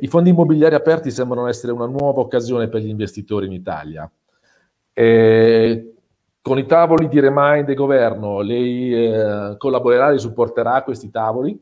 I fondi immobiliari aperti sembrano essere una nuova occasione per gli investitori in Italia. E con i tavoli di Remind del governo, lei eh, collaborerà e supporterà questi tavoli?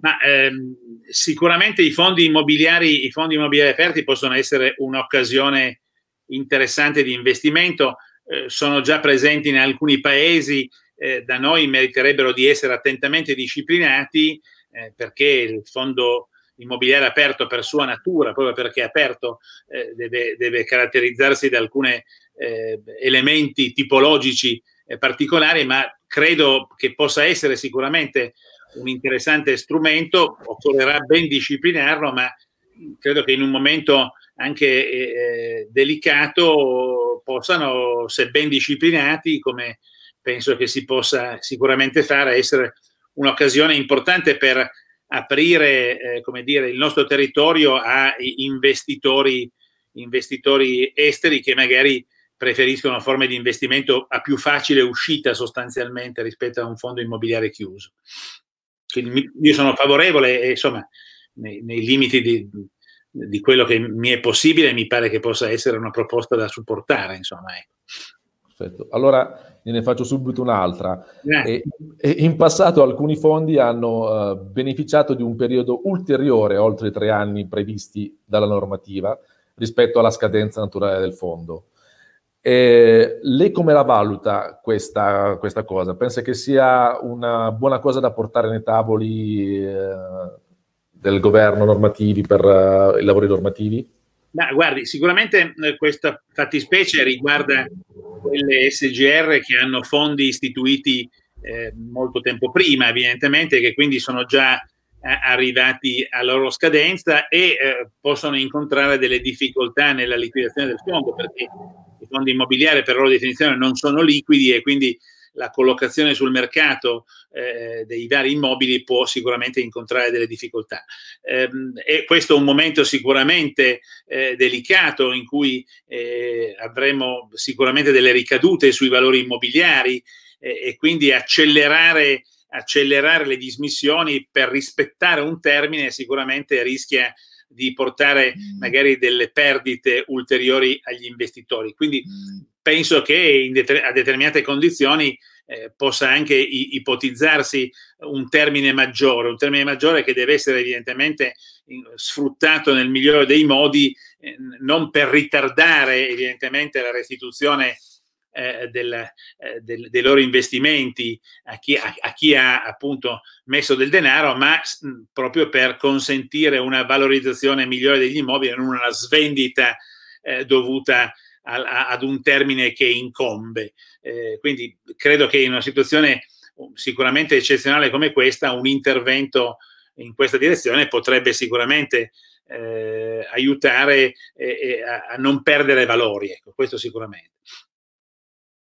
Ma, ehm, sicuramente i fondi, immobiliari, i fondi immobiliari aperti possono essere un'occasione interessante di investimento, eh, sono già presenti in alcuni paesi, eh, da noi meriterebbero di essere attentamente disciplinati eh, perché il fondo immobiliare aperto per sua natura, proprio perché è aperto, eh, deve, deve, caratterizzarsi da alcuni eh, elementi tipologici eh, particolari, ma credo che possa essere sicuramente un interessante strumento, occorrerà ben disciplinarlo, ma credo che in un momento anche eh, delicato possano, se ben disciplinati, come penso che si possa sicuramente fare, essere un'occasione importante per aprire eh, dire, il nostro territorio a investitori, investitori esteri che magari preferiscono forme di investimento a più facile uscita sostanzialmente rispetto a un fondo immobiliare chiuso. Quindi io sono favorevole e insomma nei, nei limiti di, di, quello che mi è possibile mi pare che possa essere una proposta da supportare. Insomma, ecco. Perfetto. Allora ne faccio subito un'altra. E, e in passato alcuni fondi hanno uh, beneficiato di un periodo ulteriore, oltre i tre anni previsti dalla normativa, rispetto alla scadenza naturale del fondo. E lei come la valuta questa, questa, cosa? Pensa che sia una buona cosa da portare nei tavoli eh, del governo normativi per eh, i lavori normativi? Beh, guardi, sicuramente eh, questa fattispecie riguarda quelle SGR che hanno fondi istituiti eh, molto tempo prima, evidentemente, che quindi sono già eh, arrivati alla loro scadenza e eh, possono incontrare delle difficoltà nella liquidazione del fondo perché i fondi immobiliari per loro definizione non sono liquidi e quindi la collocazione sul mercato eh, dei vari immobili può sicuramente incontrare delle difficoltà. Eh, e questo è un momento sicuramente eh, delicato in cui eh, avremo sicuramente delle ricadute sui valori immobiliari eh, e quindi accelerare accelerare le dismissioni per rispettare un termine sicuramente rischia di portare mm. magari delle perdite ulteriori agli investitori. Quindi mm. penso che det- a determinate condizioni eh, possa anche i- ipotizzarsi un termine maggiore, un termine maggiore che deve essere evidentemente sfruttato nel migliore dei modi, eh, non per ritardare evidentemente la restituzione eh, del, eh, del, dei loro investimenti a chi, a, a chi, ha appunto messo del denaro, ma mh, proprio per consentire una valorizzazione migliore degli immobili, non una svendita eh, dovuta a, a, ad un termine che incombe. Eh, quindi credo che in una situazione um, sicuramente eccezionale come questa, un intervento in questa direzione potrebbe sicuramente eh, aiutare eh, a, a, non perdere valori, ecco, questo sicuramente.